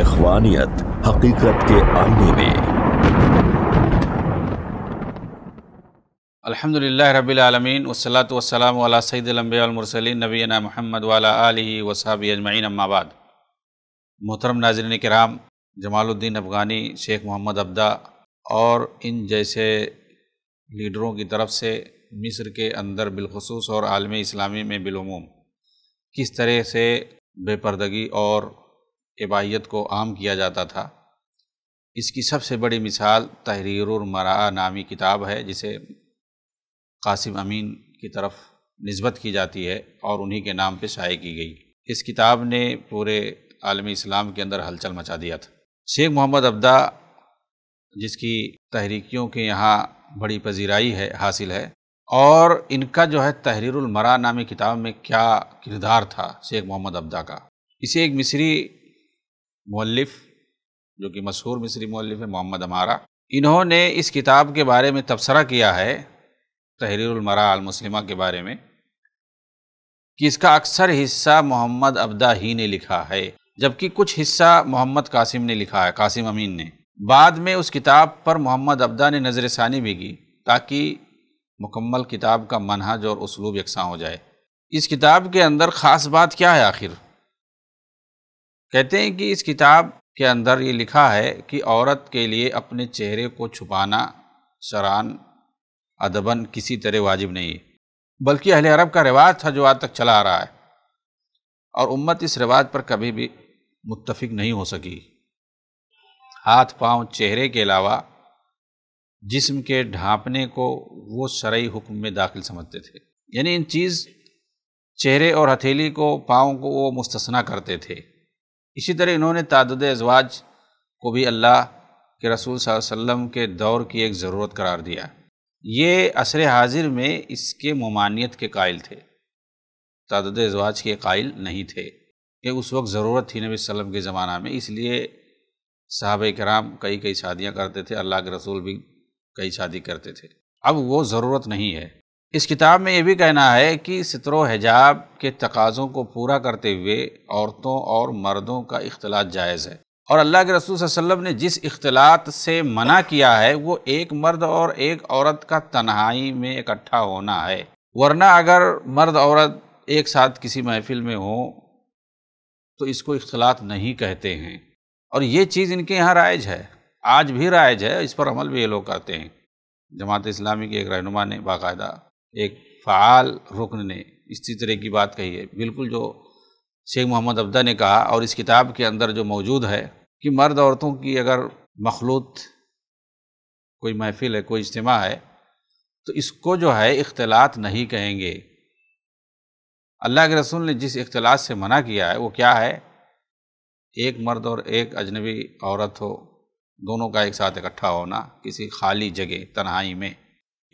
इखवानियत हकीकत के आईने में अल्हम्दुलिल्लाह रब्बिल आलमीन वसलात वसलाम वाला सईदलम्बियामरसलिन नबीना मोहम्मद वाला आलि वसाबी अजमाइन अम्माबाद मोहतरम नाजरन कराम जमालुद्दीन अफ़गानी शेख मोहम्मद अब्दा और इन जैसे लीडरों की तरफ से मिस्र के अंदर बिलखसूस और आलम इस्लामी में बिलूम किस तरह से बेपर्दगी और एबायत को आम किया जाता था इसकी सबसे बड़ी मिसाल तहरीर मरा नामी किताब है जिसे कासिम अमीन की तरफ नस्बत की जाती है और उन्हीं के नाम पर शाये की गई इस किताब ने पूरे आलमी इस्लाम के अंदर हलचल मचा दिया था शेख मोहम्मद अब्दा जिसकी तहरीकियों के यहाँ बड़ी पजीराई है हासिल है और इनका जो है तहरीरमरा नामी किताब में क्या किरदार था शेख मोहम्मद अब्दा का इसे एक मिस्री मौलफ जो कि मशहूर मिसरी मौलफ है मोहम्मद अमारा इन्होंने इस किताब के बारे में तबसरा किया है तहरीरमरा मुसलिमा के बारे में कि इसका अक्सर हिस्सा मोहम्मद अब्दा ही ने लिखा है जबकि कुछ हिस्सा मोहम्मद कासिम ने लिखा है कासिम अमीन ने बाद में उस किताब पर मोहम्मद अब्दा ने नज़र षानी भी की ताकि मुकम्मल किताब का मनहज और उसलूब यकसा हो जाए इस किताब के अंदर ख़ास बात क्या है आखिर कहते हैं कि इस किताब के अंदर ये लिखा है कि औरत के लिए अपने चेहरे को छुपाना शरान अदबन किसी तरह वाजिब नहीं है बल्कि अहले अरब का रिवाज था जो आज तक चला आ रहा है और उम्मत इस रिवाज पर कभी भी मुत्तफिक नहीं हो सकी हाथ पांव चेहरे के अलावा जिस्म के ढांपने को वो शरई हुक्म में दाखिल समझते थे यानी इन चीज़ चेहरे और हथेली को पाँव को वो मुस्तना करते थे इसी तरह इन्होंने तादद अजवाज को भी अल्लाह के रसूल वसम के दौर की एक ज़रूरत करार दिया ये असर हाजिर में इसके ममानियत के कायल थे तादद अजवाज के कायल नहीं थे ये उस वक्त ज़रूरत थी नबी वसम के ज़माना में इसलिए साहब कराम कई कई शादियाँ करते थे अल्लाह के रसूल भी कई शादी करते थे अब वो ज़रूरत नहीं है इस किताब में ये भी कहना है कि सतर हिजाब के तकाज़ों को पूरा करते हुए औरतों और मर्दों का अख्तलात जायज़ है और अल्लाह के रसूल वसम ने जिस अख्तलात से मना किया है वो एक मर्द और एक औरत का तन्हाई में इकट्ठा होना है वरना अगर मर्द औरत एक साथ किसी महफिल में हो तो इसको अख्तलात नहीं कहते हैं और ये चीज़ इनके यहाँ राइज है आज भी राइज है इस पर अमल भी ये लोग करते हैं जमात इस्लामी के एक रहनुमा ने बाकायदा एक फ़ाल रुकन ने इसी तरह की बात कही है बिल्कुल जो शेख मोहम्मद अब्दा ने कहा और इस किताब के अंदर जो मौजूद है कि मर्द औरतों की अगर मखलूत कोई महफिल है कोई इज्तम है तो इसको जो है इख्तलात नहीं कहेंगे अल्लाह के रसूल ने जिस इख्तलात से मना किया है वो क्या है एक मर्द और एक अजनबी औरत हो दोनों का एक साथ इकट्ठा होना किसी खाली जगह तन्हाई में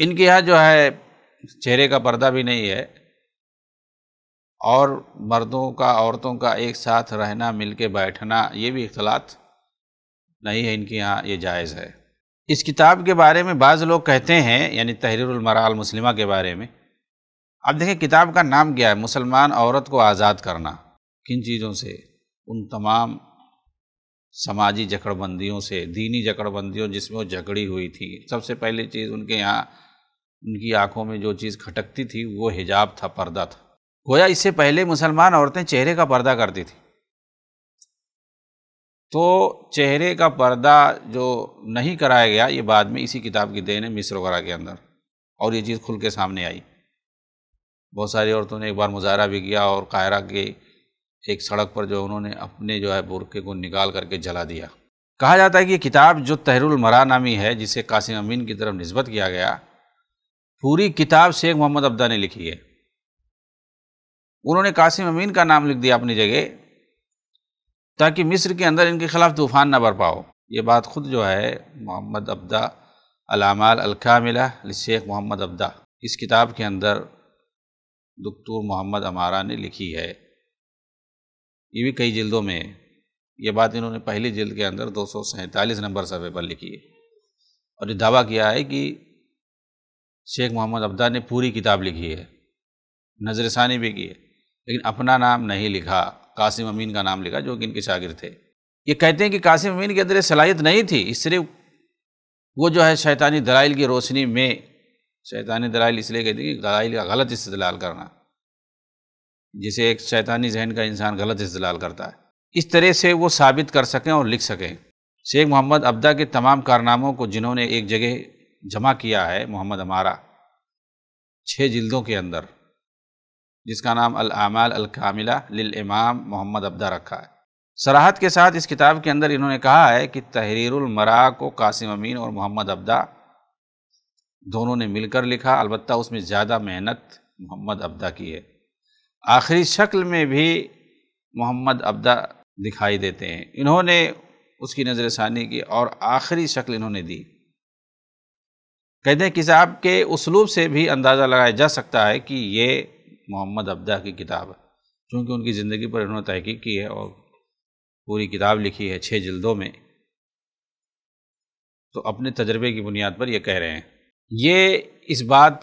इनके यहाँ जो है चेहरे का पर्दा भी नहीं है और मर्दों का औरतों का एक साथ रहना मिलके बैठना ये भी इख्तलात नहीं है इनके यहाँ ये जायज़ है इस किताब के बारे में बाज़ लोग कहते हैं यानी तहरीरमराल मुस्लिमा के बारे में अब देखें किताब का नाम क्या है मुसलमान औरत को आज़ाद करना किन चीज़ों से उन तमाम समाजी जकड़बंदियों से दीनी जकड़बंदियों जिसमें वो जकड़ी हुई थी सबसे पहली चीज़ उनके यहाँ उनकी आंखों में जो चीज़ खटकती थी वो हिजाब था पर्दा था गोया इससे पहले मुसलमान औरतें चेहरे का पर्दा करती थी तो चेहरे का पर्दा जो नहीं कराया गया ये बाद में इसी किताब की देन है मिस्र वगैरह के अंदर और ये चीज़ खुल के सामने आई बहुत सारी औरतों ने एक बार मुजाहरा भी किया और कायरा के एक सड़क पर जो उन्होंने अपने जो है बुरके को निकाल करके जला दिया कहा जाता है कि ये किताब जो तहरुल मरा नामी है जिसे कासिम अमीन की तरफ नस्बत किया गया पूरी किताब शेख मोहम्मद अब्दा ने लिखी है उन्होंने कासिम अमीन का नाम लिख दिया अपनी जगह ताकि मिस्र के अंदर इनके खिलाफ तूफान ना बर पाओ ये बात खुद जो है मोहम्मद अब्दा अलामाल अलकामिला शेख मोहम्मद अब्दा इस किताब के अंदर दक्तूर मोहम्मद अमारा ने लिखी है ये भी कई जिल्दों में ये बात इन्होंने पहली जिल्द के अंदर दो नंबर सफ़े पर लिखी है और ये दावा किया है कि शेख मोहम्मद अब्दा ने पूरी किताब लिखी है नजर षानी भी की है लेकिन अपना नाम नहीं लिखा कासिम अमीन का नाम लिखा जो कि इनके शागिर थे ये कहते हैं कि कासिम अमीन के अंदर सलाहियत नहीं थी इसलिए वो जो है शैतानी दलाइल की रोशनी में शैतानी दलाइल इसलिए कहते हैं कि दलाइल का गलत इस्तेलाल करना जिसे एक शैतानी जहन का इंसान गलत इस्तेलाल करता है इस तरह से वो साबित कर सकें और लिख सकें शेख मोहम्मद अब्दा के तमाम कारनामों को जिन्होंने एक जगह जमा किया है मोहम्मद अमारा छः जिल्दों के अंदर जिसका नाम अल आमाल अल कामिला लिल इमाम मोहम्मद अब्दा रखा है सराहत के साथ इस किताब के अंदर इन्होंने कहा है कि तहरीरमरा को कासिम अमीन और मोहम्मद अब्दा दोनों ने मिलकर लिखा अलबत् उसमें ज़्यादा मेहनत मोहम्मद अब्दा की है आखिरी शक्ल में भी मोहम्मद अब्दा दिखाई देते हैं इन्होंने उसकी नज़र षानी की और आखिरी शक्ल इन्होंने दी कहते हैं किताब के उसलूब से भी अंदाज़ा लगाया जा सकता है कि ये मोहम्मद अब्दा की किताब है चूँकि उनकी ज़िंदगी पर इन्होंने तहकीक की है और पूरी किताब लिखी है छः जल्दों में तो अपने तजर्बे की बुनियाद पर यह कह रहे हैं ये इस बात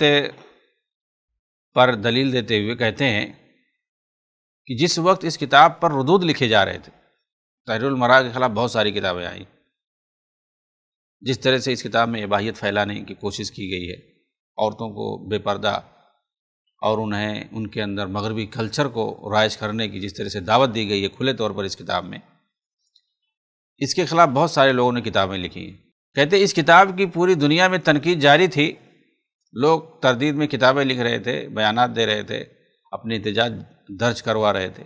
पर दलील देते हुए कहते हैं कि जिस वक्त इस किताब पर रदूद लिखे जा रहे थे तहरुलमरा के ख़िलाफ़ बहुत सारी किताबें आई जिस तरह से इस किताब में इबाहियत फैलाने की कोशिश की गई है औरतों को बेपर्दा और उन्हें उनके अंदर मगरबी कल्चर को राइज करने की जिस तरह से दावत दी गई है खुले तौर पर इस किताब में इसके ख़िलाफ़ बहुत सारे लोगों ने किताबें लिखी हैं कहते इस किताब की पूरी दुनिया में तनकीद जारी थी लोग तरदीद में किताबें लिख रहे थे बयान दे रहे थे अपने एहतजाज दर्ज करवा रहे थे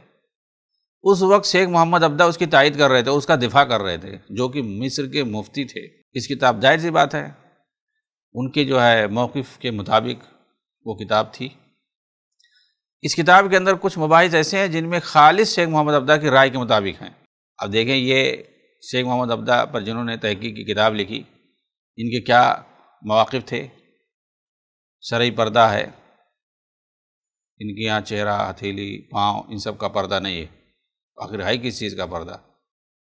उस वक्त शेख मोहम्मद अब्दा उसकी तायद कर रहे थे उसका दिफा कर रहे थे जो कि मिस्र के मुफ्ती थे इस किताब जाहिर सी बात है उनके जो है मौक़ के मुताबिक वो किताब थी इस किताब के अंदर कुछ मबास ऐसे हैं जिनमें खालिद शेख मोहम्मद अब्दा की राय के मुताबिक हैं अब देखें ये शेख मोहम्मद अब्दा पर जिन्होंने तहकीक की किताब लिखी इनके क्या मौक़ थे शरय पर्दा है इनके यहाँ चेहरा हथेली पाँव इन सब का पर्दा नहीं है आखिर है किस चीज़ का पर्दा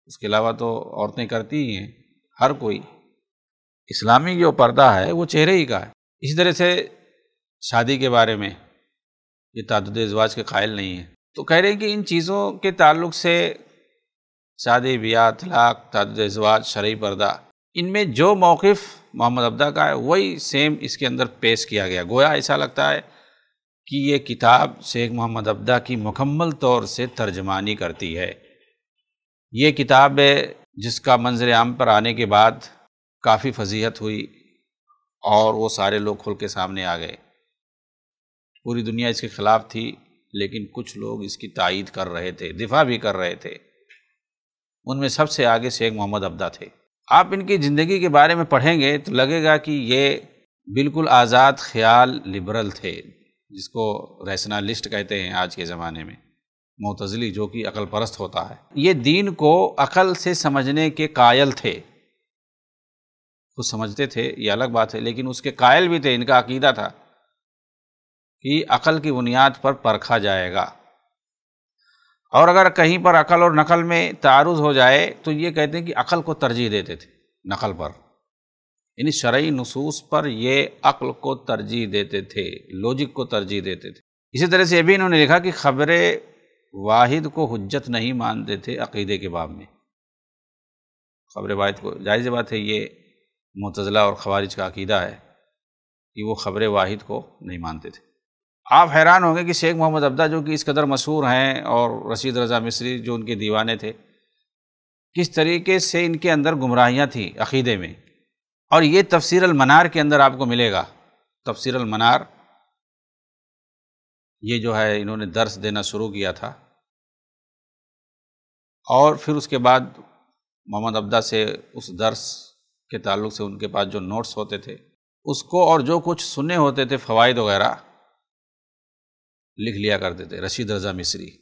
इसके अलावा तो औरतें करती ही हैं हर कोई इस्लामी जो पर्दा है वो चेहरे ही का है इसी तरह से शादी के बारे में ये तादद अजवाज के कायल नहीं है तो कह रहे हैं कि इन चीज़ों के ताल्लुक से शादी ब्याह तलाक तादद अजवाज शरी पर्दा इनमें जो मौक़ मोहम्मद अब्दा का है वही सेम इसके अंदर पेश किया गया गोया ऐसा लगता है कि ये किताब शेख मोहम्मद अब्दा की मुकम्मल तौर से तर्जमानी करती है ये किताब है जिसका मंजर आम पर आने के बाद काफ़ी फजीहत हुई और वो सारे लोग खुल के सामने आ गए पूरी दुनिया इसके ख़िलाफ़ थी लेकिन कुछ लोग इसकी तइद कर रहे थे दिफा भी कर रहे थे उनमें सबसे आगे शेख मोहम्मद अब्दा थे आप इनकी ज़िंदगी के बारे में पढ़ेंगे तो लगेगा कि ये बिल्कुल आज़ाद ख्याल लिबरल थे जिसको रैशनलिस्ट कहते हैं आज के ज़माने में मोतजली जो कि अकल परस्त होता है ये दीन को अकल से समझने के कायल थे खुद समझते थे ये अलग बात है लेकिन उसके कायल भी थे इनका अकीदा था कि अकल की बुनियाद पर परखा जाएगा और अगर कहीं पर अकल और नकल में तारुज हो जाए तो ये कहते हैं कि अकल को तरजीह देते थे नकल पर इन शर्य नसूस पर ये अक्ल को तरजीह देते थे लॉजिक को तरजीह देते थे इसी तरह से ये भी इन्होंने लिखा कि खबर वाहिद को हजत नहीं मानते थे अकीदे के बाब में खबर वाहिद को जायज़ बात है ये मुतज़ला और खवारिज का अकीदा है कि वो खबर वाहिद को नहीं मानते थे आप हैरान होंगे कि शेख मोहम्मद अब्दा जो कि इस कदर मशहूर हैं और रशीद रज़ा मिस्री जो उनके दीवाने थे किस तरीके से इनके अंदर गुमराहियाँ थी अकीदे में और ये तफसीर मनार के अंदर आपको मिलेगा तफसीर मनार ये जो है इन्होंने दर्स देना शुरू किया था और फिर उसके बाद मोहम्मद अब्दा से उस दर्स के ताल्लुक से उनके पास जो नोट्स होते थे उसको और जो कुछ सुने होते थे फ़वाद वगैरह लिख लिया करते थे रशीद रज़ा मिस्री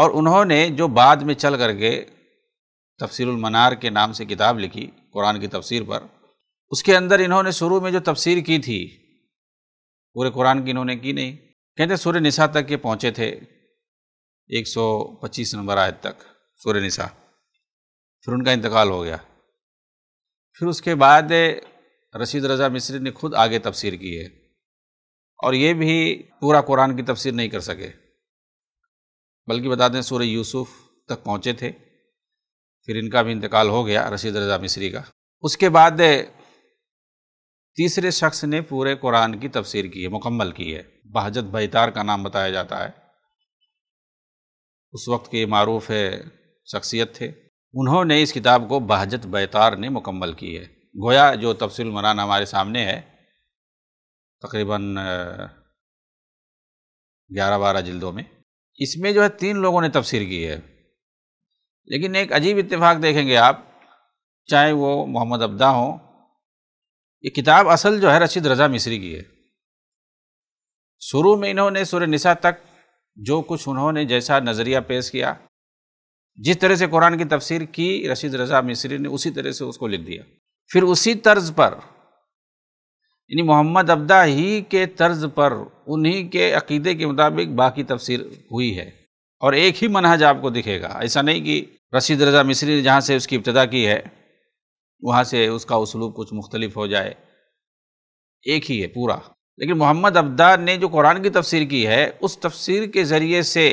और उन्होंने जो बाद में चल करके तफसरमनार के नाम से किताब लिखी कुरान की तफसीर पर उसके अंदर इन्होंने शुरू में जो तफसीर की थी पूरे कुरान की इन्होंने की नहीं कहते सूर्य निशा तक ये पहुँचे थे 125 नंबर आयत तक सूर्य निशा फिर उनका इंतकाल हो गया फिर उसके बाद रशीद रज़ा मिस्री ने खुद आगे तफसीर की है और ये भी पूरा कुरान की तफसीर नहीं कर सके बल्कि बता दें सूर्य यूसुफ तक पहुँचे थे फिर इनका भी इंतकाल हो गया रशीद रज़ा मिस्री का उसके बाद तीसरे शख्स ने पूरे कुरान की तफसीर की है मुकम्मल की है बहजत बैतार का नाम बताया जाता है उस वक्त के मरूफ है शख्सियत थे उन्होंने इस किताब को बहजत बैतार ने मुकम्मल की है गोया जो तफसील मरान हमारे सामने है तकरीबन ग्यारह बारह जिल्दों में इसमें जो है तीन लोगों ने तफसीर की है लेकिन एक अजीब इत्तेफाक देखेंगे आप चाहे वो मोहम्मद अब्दा हों ये किताब असल जो है रशीद रज़ा मिश्री की है शुरू में इन्होंने सुर निशा तक जो कुछ उन्होंने जैसा नज़रिया पेश किया जिस तरह से कुरान की तफसीर की रशीद रज़ा मिश्री ने उसी तरह से उसको लिख दिया फिर उसी तर्ज पर यानी मोहम्मद अब्दा ही के तर्ज पर उन्हीं के अकीदे के मुताबिक बाकी तफसीर हुई है और एक ही मनहज आपको दिखेगा ऐसा नहीं कि रशीद रज़ा मिश्री ने जहाँ से उसकी इब्तदा की है वहाँ से उसका उसलूब कुछ मुख्तलिफ हो जाए एक ही है पूरा लेकिन मोहम्मद अब्दार ने जो कुरान की तफसीर की है उस तफसीर के ज़रिए से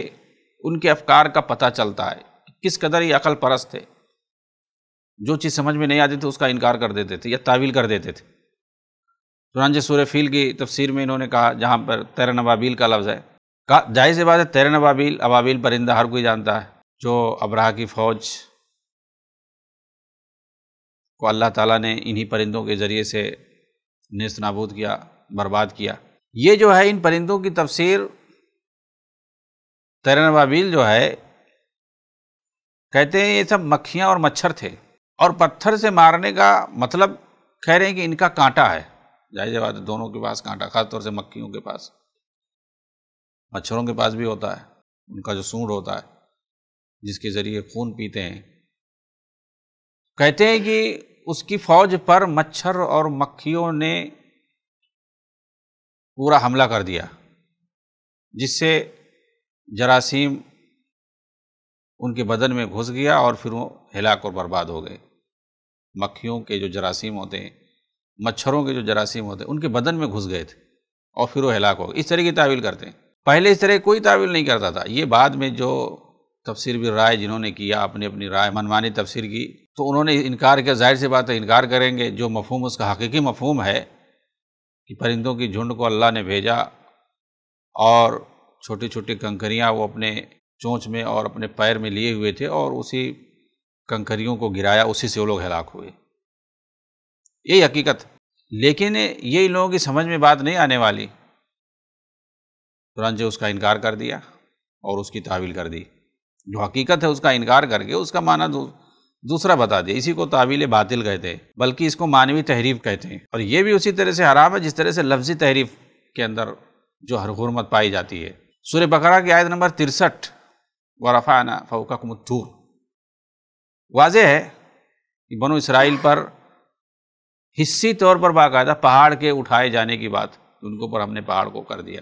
उनके अफकार का पता चलता है किस कदर ये अकल परस्त थे जो चीज़ समझ में नहीं आती थी उसका इनकार कर देते थे या तावील कर देते थे चुनानचे सूर फील की तफसीर में इन्होंने कहा जहाँ पर तैर नबाबील का लफ्ज़ है कहा जाहिर बात है तैर नबाबील अबाबील परिंदा हर कोई जानता है जो अबराह की फ़ौज को अल्लाह ताला ने इन्हीं परिंदों के ज़रिए से नस्त नाबूद किया बर्बाद किया ये जो है इन परिंदों की तफसीर तैरन वाबील जो है कहते हैं ये सब मक्खियाँ और मच्छर थे और पत्थर से मारने का मतलब कह रहे हैं कि इनका कांटा है जायज बात है दोनों के पास कांटा खासतौर से मक्खियों के पास मच्छरों के पास भी होता है उनका जो सूंड होता है जिसके ज़रिए खून पीते हैं कहते हैं कि उसकी फौज पर मच्छर और मक्खियों ने पूरा हमला कर दिया जिससे जरासीम उनके बदन में घुस गया और फिर वो हिलाक और बर्बाद हो गए मक्खियों के जो जरासीम होते हैं मच्छरों के जो जरासीम होते हैं उनके बदन में घुस गए थे और फिर वो हिलाक हो गए इस तरह की तावील करते हैं पहले इस तरह कोई तावील नहीं करता था ये बाद में जो तफसीर भी राय जिन्होंने किया अपनी अपनी राय मनमानी तफसीर की तो उन्होंने इनकार किया जाहिर सी बात है इनकार करेंगे जो मफहम उसका हकीकी मफहम है कि परिंदों की झुंड को अल्लाह ने भेजा और छोटी छोटी कंकरियाँ वो अपने चोंच में और अपने पैर में लिए हुए थे और उसी कंकरियों को गिराया उसी से वो लोग हलाक हुए ये हकीकत लेकिन ये इन लोगों की समझ में बात नहीं आने वाली तुरंत उसका इनकार कर दिया और उसकी तावील कर दी जो हकीकत है उसका इनकार करके उसका माना दूसरा बता दिया इसी को तावील बातिल कहते हैं बल्कि इसको मानवी तहरीफ कहते हैं और ये भी उसी तरह से हराम है जिस तरह से लफ्जी तहरीफ के अंदर जो हर हरमत पाई जाती है सूर्य बकरा की आयत नंबर तिरसठ वरफ़ाना फोका कमतूर वाज है कि बनो इसराइल पर हिस्सी तौर पर बाकायदा पहाड़ के उठाए जाने की बात उनके ऊपर हमने पहाड़ को कर दिया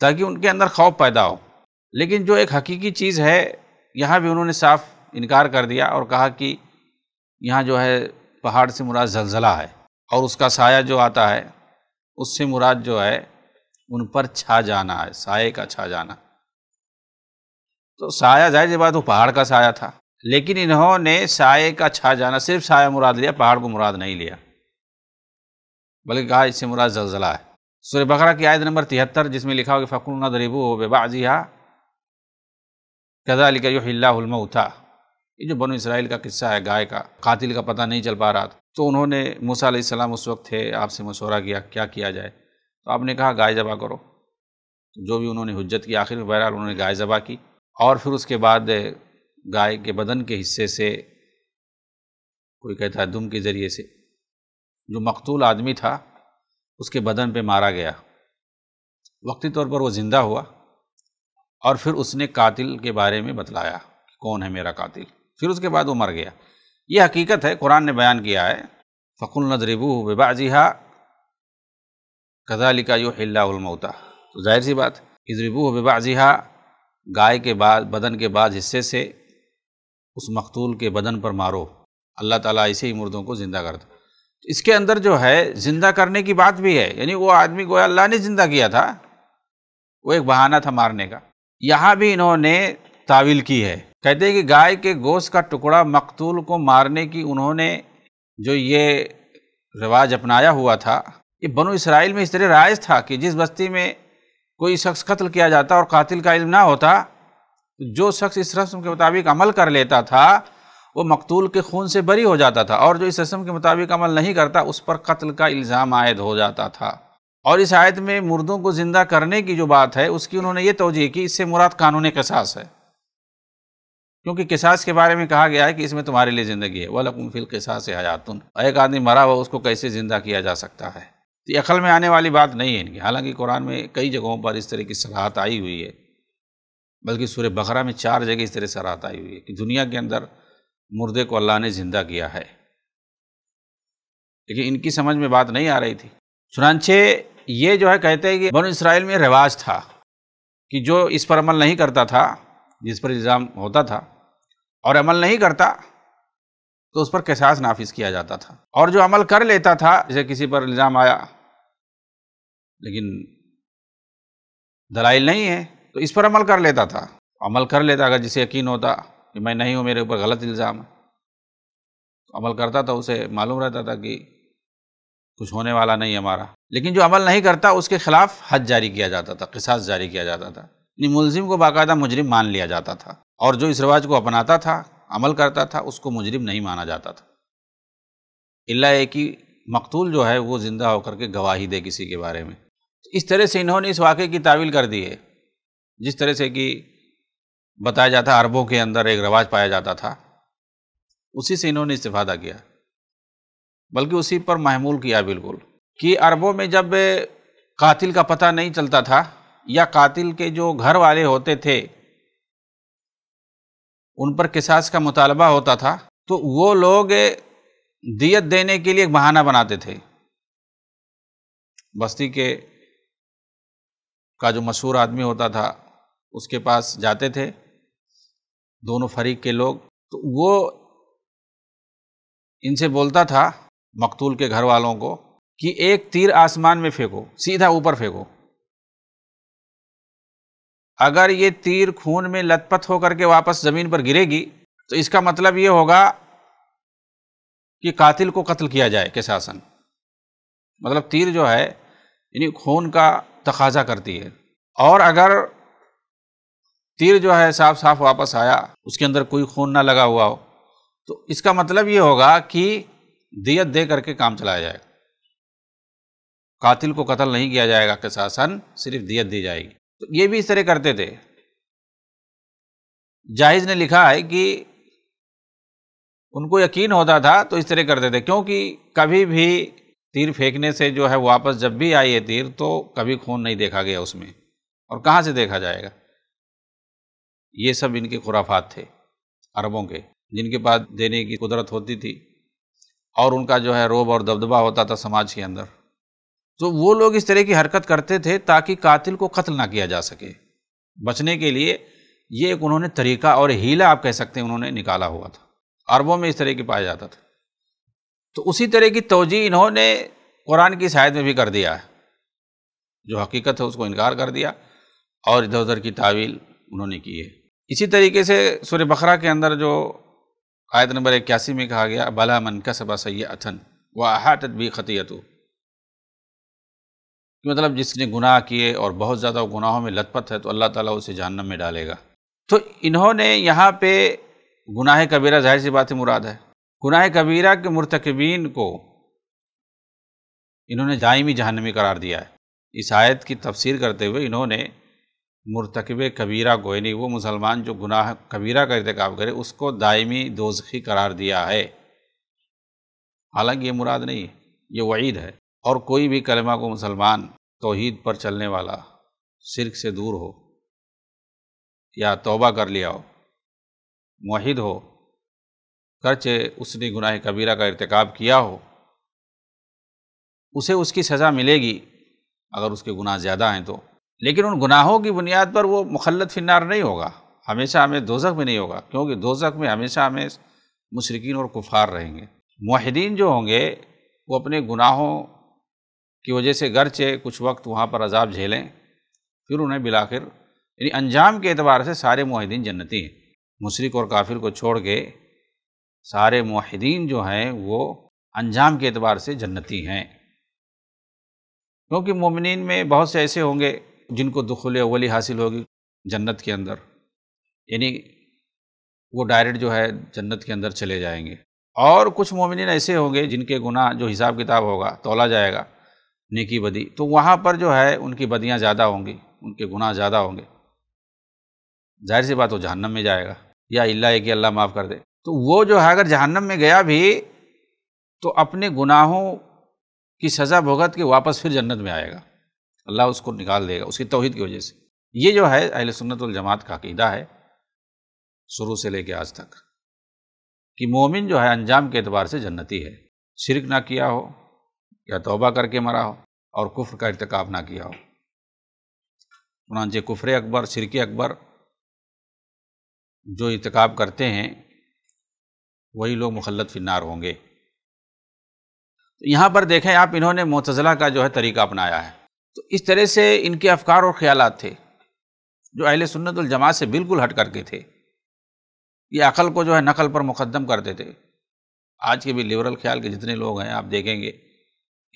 ताकि उनके अंदर खौफ पैदा हो लेकिन जो एक हकीकी चीज़ है यहाँ भी उन्होंने साफ इनकार कर दिया और कहा कि यहाँ जो है पहाड़ से मुराद जलजला है और उसका साया जो आता है उससे मुराद जो है उन पर छा जाना है साय का छा जाना तो साया जाए बात वो पहाड़ का साया था लेकिन इन्होंने साय का छा जाना सिर्फ साया मुराद लिया पहाड़ को मुराद नहीं लिया बल्कि कहा इससे मुराद जलजला है सूर्य बकरा की आयत नंबर तिहत्तर जिसमें लिखा हो कि फ़कुरना दरीबू हो हा कदा लिखा यो हिल्ला उलमा उठा ये जो बनो इसराइल का किस्सा है गाय का कातिल का पता नहीं चल पा रहा था तो उन्होंने मूसा सलाम उस वक्त थे आपसे मशवरा किया क्या किया जाए तो आपने कहा गाय जबा करो तो जो भी उन्होंने हजत की आखिर में बहरहाल उन्होंने गाय जबा की और फिर उसके बाद गाय के बदन के हिस्से से कोई कहता है दुम के ज़रिए से जो मकतूल आदमी था उसके बदन पे मारा गया वक्ती तौर पर वो ज़िंदा हुआ और फिर उसने कातिल के बारे में बतलाया कि कौन है मेरा कातिल फिर उसके बाद वो मर गया ये हकीकत है कुरान ने बयान किया है फ़कुल नजरिबू बेबाजिहा कदालिका यू हिल्लामौता तो जाहिर सी बात इजरिबू बेबाजिहा गाय के बाद बदन के बाद हिस्से से उस मकतूल के बदन पर मारो अल्लाह ताला ऐसे ही मुर्दों को ज़िंदा कर दो तो इसके अंदर जो है ज़िंदा करने की बात भी है यानी वो आदमी गोया अल्लाह ने ज़िंदा किया था वो एक बहाना था मारने का यहाँ भी इन्होंने तावील की है कहते हैं कि गाय के गोश्त का टुकड़ा मकतूल को मारने की उन्होंने जो ये रिवाज अपनाया हुआ था ये बनो इसराइल में इस तरह राज था कि जिस बस्ती में कोई शख्स कत्ल किया जाता और कातिल का इल्म ना होता तो जो शख्स इस रस्म के मुताबिक अमल कर लेता था वो मकतूल के खून से बरी हो जाता था और जो इस रस्म के मुताबिक अमल नहीं करता उस पर कत्ल का इल्ज़ाम आयद हो जाता था और इस आयत में मुर्दों को ज़िंदा करने की जो बात है उसकी उन्होंने ये तोजी की इससे मुराद कानून कसास है क्योंकि किसास के बारे में कहा गया है कि इसमें तुम्हारे लिए ज़िंदगी है वलकुम फिल किसास हयातुन एक आदमी मरा हुआ उसको कैसे ज़िंदा किया जा सकता है तो अकल में आने वाली बात नहीं है इनकी हालांकि कुरान में कई जगहों पर इस तरह की सराहत आई हुई है बल्कि सूर्य बकरा में चार जगह इस तरह सराहत आई हुई है कि दुनिया के अंदर मुर्दे को अल्लाह ने ज़िंदा किया है लेकिन इनकी समझ में बात नहीं आ रही थी सुनानछे ये जो है कहते हैं कि बन इसराइल में रिवाज था कि जो इस पर अमल नहीं करता था जिस पर इल्ज़ाम होता था और अमल नहीं करता तो उस पर कहसास नाफिज किया जाता था और जो अमल कर लेता था जैसे किसी पर इल्ज़ाम आया लेकिन दलाइल नहीं है तो इस पर अमल कर लेता था अमल कर लेता अगर जिसे यकीन होता कि मैं नहीं हूँ मेरे ऊपर गलत इल्ज़ाम तो अमल करता था तो उसे मालूम रहता था कि कुछ होने वाला नहीं हमारा लेकिन जो अमल नहीं करता उसके खिलाफ हद जारी किया जाता था किसास जारी किया जाता था मुलजिम को बाकायदा मुजरिम मान लिया जाता था और जो इस रिवाज को अपनाता था अमल करता था उसको मुजरिम नहीं माना जाता था इल्ला एक ही मकतूल जो है वो ज़िंदा होकर के गवाही दे किसी के बारे में तो इस तरह से इन्होंने इस वाक़े की तावील कर दी है जिस तरह से कि बताया जाता अरबों के अंदर एक रवाज पाया जाता था उसी से इन्होंने इस्तेफादा किया बल्कि उसी पर महमूल किया बिल्कुल कि अरबों में जब कातिल का पता नहीं चलता था या कातिल के जो घर वाले होते थे उन पर किसास का मुतालबा होता था तो वो लोग दियत देने के लिए एक बहाना बनाते थे बस्ती के का जो मशहूर आदमी होता था उसके पास जाते थे दोनों फरीक के लोग तो वो इनसे बोलता था मकतूल के घर वालों को कि एक तीर आसमान में फेंको सीधा ऊपर फेंको अगर ये तीर खून में लतपथ होकर के वापस ज़मीन पर गिरेगी तो इसका मतलब ये होगा कि कातिल को कत्ल किया जाए के शासन मतलब तीर जो है यानी खून का तकाजा करती है और अगर तीर जो है साफ साफ वापस आया उसके अंदर कोई खून ना लगा हुआ हो तो इसका मतलब ये होगा कि दियत दे करके काम चलाया जाएगा कातिल को कत्ल नहीं किया जाएगा के शासन सिर्फ दियत दी जाएगी तो ये भी इस तरह करते थे जाहिज ने लिखा है कि उनको यकीन होता था तो इस तरह करते थे क्योंकि कभी भी तीर फेंकने से जो है वापस जब भी आई है तीर तो कभी खून नहीं देखा गया उसमें और कहाँ से देखा जाएगा ये सब इनके खुराफात थे अरबों के जिनके पास देने की कुदरत होती थी और उनका जो है रोब और दबदबा होता था समाज के अंदर तो वो लोग इस तरह की हरकत करते थे ताकि कातिल को कत्ल ना किया जा सके बचने के लिए ये एक उन्होंने तरीका और हीला आप कह सकते हैं उन्होंने निकाला हुआ था अरबों में इस तरह की पाया जाता था तो उसी तरह की तोजी इन्होंने कुरान की शायद में भी कर दिया है जो हकीकत है उसको इनकार कर दिया और इधर उधर की तावील उन्होंने की है इसी तरीके से सुर बकरा के अंदर जो आयत नंबर इक्यासी में कहा गया भला मन कसबा सबा सैय अथन व भी खतियतू कि मतलब जिसने गुनाह किए और बहुत ज़्यादा गुनाहों में लतपत है तो अल्लाह ताला उसे जहन्नम में डालेगा तो इन्होंने यहाँ पे गुनाह कबीरा जाहिर सी बात मुराद है गुनाह कबीरा के मरतकबीन को इन्होंने दायमी जहन्नमी करार दिया है इस आयत की तफसीर करते हुए इन्होंने मरतकब कबीरा को यानी वो मुसलमान जो गुनाह कबीरा का इरतकब करे उसको दायमी दोजखी करार दिया है हालांकि ये मुराद नहीं है ये वईद है और कोई भी कलमा को मुसलमान तोहीद पर चलने वाला शिरक से दूर हो या तौबा कर लिया हो मुहिद हो करचे उसने गुनाह कबीरा का इरतकब किया हो उसे उसकी सज़ा मिलेगी अगर उसके गुनाह ज़्यादा हैं तो लेकिन उन गुनाहों की बुनियाद पर वो मुखलत फिनार नहीं होगा हमेशा हमें दोजक में नहीं होगा क्योंकि दोजक में हमेशा हमें मुशरकिन और कुफार रहेंगे माहिदीन जो होंगे वो अपने गुनाहों की वजह से गरचे कुछ वक्त वहाँ पर अजाब झेलें फिर उन्हें बिलाखिर यानी अंजाम के अतबार से सारे माहिदीन जन्नती हैं मुशरक और काफिर को छोड़ के सारे माहिदीन जो हैं वो अंजाम के अतबार से जन्नती हैं क्योंकि ममिन में बहुत से ऐसे होंगे जिनको दुखल अवली हासिल होगी जन्नत के अंदर यानी वो डायरेक्ट जो है जन्नत के अंदर चले जाएंगे और कुछ मोमिन ऐसे होंगे जिनके गुना जो हिसाब किताब होगा तोला जाएगा नेकी बदी तो वहाँ पर जो है उनकी बदियाँ ज़्यादा होंगी उनके गुनाह ज़्यादा होंगे जाहिर सी बात वो जहन्नम में जाएगा या अल्लाह कि अल्लाह माफ़ कर दे तो वो जो है अगर जहन्नम में गया भी तो अपने गुनाहों की सज़ा भुगत के वापस फिर जन्नत में आएगा अल्लाह उसको निकाल देगा उसकी तोहद की वजह से ये जो है अहिल सुन्नतजमात का अकीदा है शुरू से लेके आज तक कि मोमिन जो है अंजाम के अतबार से जन्नती है शिरक ना किया हो या तौबा करके मरा हो और कुफ्र का इरतकब ना किया हो चुनाचे कुफर अकबर शिरक अकबर जो इरतकब करते हैं वही लोग मुखलत फिनार होंगे तो यहाँ पर देखें आप इन्होंने मतज़ला का जो है तरीका अपनाया है तो इस तरह से इनके अफकार और ख्याल थे जो अहल सुन्नतजमात से बिल्कुल हट करके थे ये अकल को जो है नकल पर मुकदम करते थे आज के भी लिबरल ख्याल के जितने लोग हैं आप देखेंगे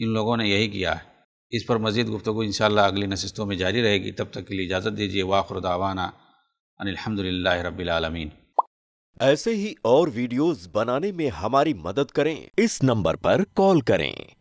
इन लोगों ने यही किया है इस पर मज़ीद गुफ्तु इन अगली नशस्तों में जारी रहेगी तब तक के लिए इजाज़त दीजिए वाखरदावाना अनिलहमदिल्ला रबीआलमीन ऐसे ही और वीडियोस बनाने में हमारी मदद करें इस नंबर पर कॉल करें